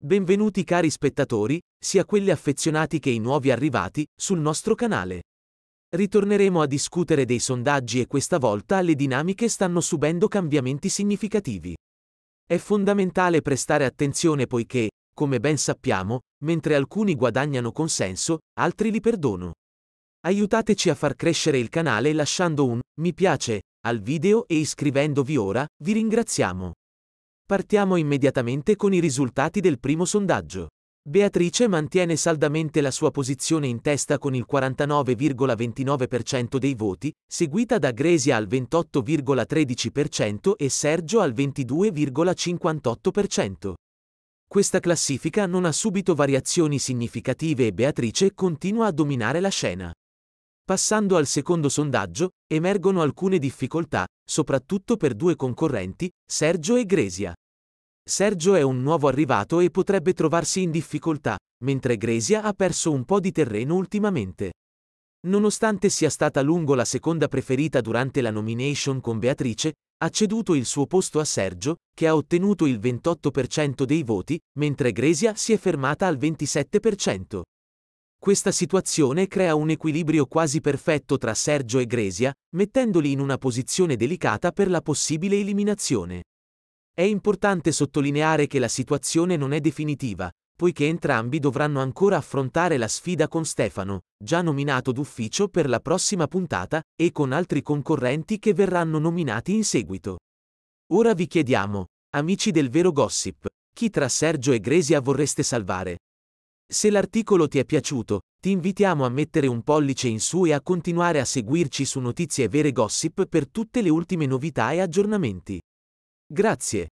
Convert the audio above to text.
Benvenuti cari spettatori, sia quelli affezionati che i nuovi arrivati, sul nostro canale. Ritorneremo a discutere dei sondaggi e questa volta le dinamiche stanno subendo cambiamenti significativi. È fondamentale prestare attenzione poiché, come ben sappiamo, mentre alcuni guadagnano consenso, altri li perdono. Aiutateci a far crescere il canale lasciando un mi piace al video e iscrivendovi ora, vi ringraziamo. Partiamo immediatamente con i risultati del primo sondaggio. Beatrice mantiene saldamente la sua posizione in testa con il 49,29% dei voti, seguita da Gresia al 28,13% e Sergio al 22,58%. Questa classifica non ha subito variazioni significative e Beatrice continua a dominare la scena. Passando al secondo sondaggio, emergono alcune difficoltà, soprattutto per due concorrenti, Sergio e Gresia. Sergio è un nuovo arrivato e potrebbe trovarsi in difficoltà, mentre Gresia ha perso un po' di terreno ultimamente. Nonostante sia stata lungo la seconda preferita durante la nomination con Beatrice, ha ceduto il suo posto a Sergio, che ha ottenuto il 28% dei voti, mentre Gresia si è fermata al 27%. Questa situazione crea un equilibrio quasi perfetto tra Sergio e Gresia, mettendoli in una posizione delicata per la possibile eliminazione. È importante sottolineare che la situazione non è definitiva, poiché entrambi dovranno ancora affrontare la sfida con Stefano, già nominato d'ufficio per la prossima puntata, e con altri concorrenti che verranno nominati in seguito. Ora vi chiediamo, amici del vero gossip, chi tra Sergio e Gresia vorreste salvare? Se l'articolo ti è piaciuto, ti invitiamo a mettere un pollice in su e a continuare a seguirci su Notizie Vere Gossip per tutte le ultime novità e aggiornamenti. Grazie.